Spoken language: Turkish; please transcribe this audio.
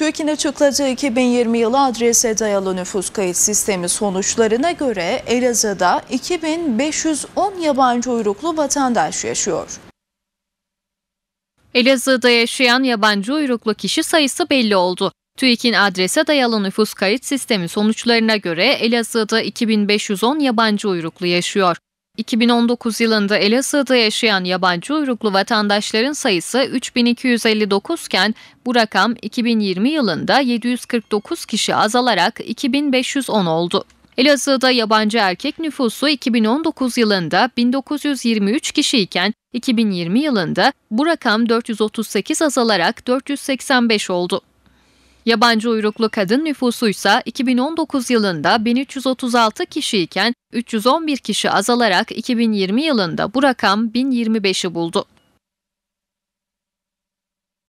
TÜİK'in açıkladığı 2020 yılı adrese dayalı nüfus kayıt sistemi sonuçlarına göre Elazığ'da 2510 yabancı uyruklu vatandaş yaşıyor. Elazığ'da yaşayan yabancı uyruklu kişi sayısı belli oldu. TÜİK'in adrese dayalı nüfus kayıt sistemi sonuçlarına göre Elazığ'da 2510 yabancı uyruklu yaşıyor. 2019 yılında Elazığ'da yaşayan yabancı uyruklu vatandaşların sayısı 3259 iken bu rakam 2020 yılında 749 kişi azalarak 2510 oldu. Elazığ'da yabancı erkek nüfusu 2019 yılında 1923 kişi iken, 2020 yılında bu rakam 438 azalarak 485 oldu. Yabancı uyruklu kadın nüfusuysa 2019 yılında 1336 kişiyken 311 kişi azalarak 2020 yılında bu rakam 1025'i buldu.